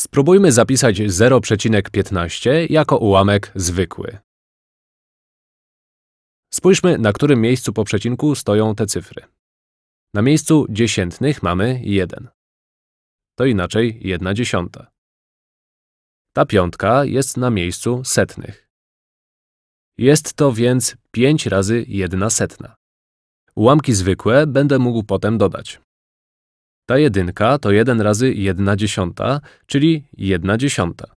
Spróbujmy zapisać 0,15 jako ułamek zwykły. Spójrzmy, na którym miejscu po przecinku stoją te cyfry. Na miejscu dziesiętnych mamy 1. To inaczej 1 dziesiąta. Ta piątka jest na miejscu setnych. Jest to więc 5 razy 1 setna. Ułamki zwykłe będę mógł potem dodać. Ta jedynka to 1 razy 1 dziesiąta, czyli 1 dziesiąta.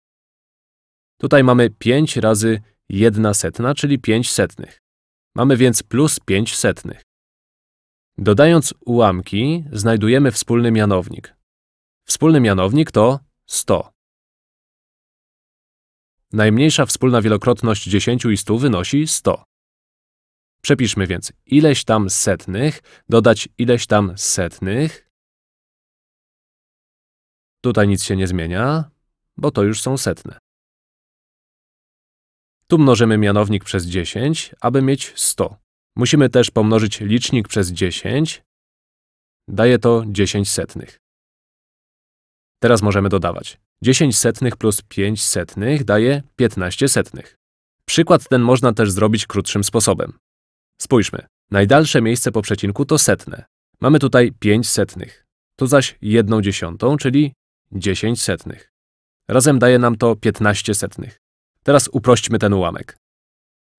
Tutaj mamy 5 razy 1 setna, czyli 5 setnych. Mamy więc plus 5 setnych. Dodając ułamki, znajdujemy wspólny mianownik. Wspólny mianownik to 100. Najmniejsza wspólna wielokrotność 10 i 100 wynosi 100. Przepiszmy więc ileś tam setnych, dodać ileś tam setnych, Tutaj nic się nie zmienia, bo to już są setne. Tu mnożymy mianownik przez 10, aby mieć 100. Musimy też pomnożyć licznik przez 10. Daje to 10 setnych. Teraz możemy dodawać. 10 setnych plus 5 setnych daje 15 setnych. Przykład ten można też zrobić krótszym sposobem. Spójrzmy. Najdalsze miejsce po przecinku to setne. Mamy tutaj 5 setnych. Tu zaś 1 dziesiątą, czyli 10 setnych. Razem daje nam to 15 setnych. Teraz uprośćmy ten ułamek.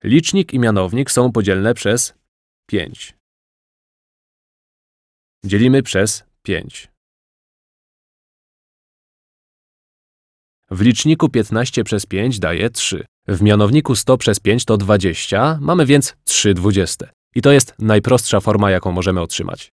Licznik i mianownik są podzielne przez 5. Dzielimy przez 5. W liczniku 15 przez 5 daje 3. W mianowniku 100 przez 5 to 20, mamy więc 3 dwudzieste. I to jest najprostsza forma, jaką możemy otrzymać.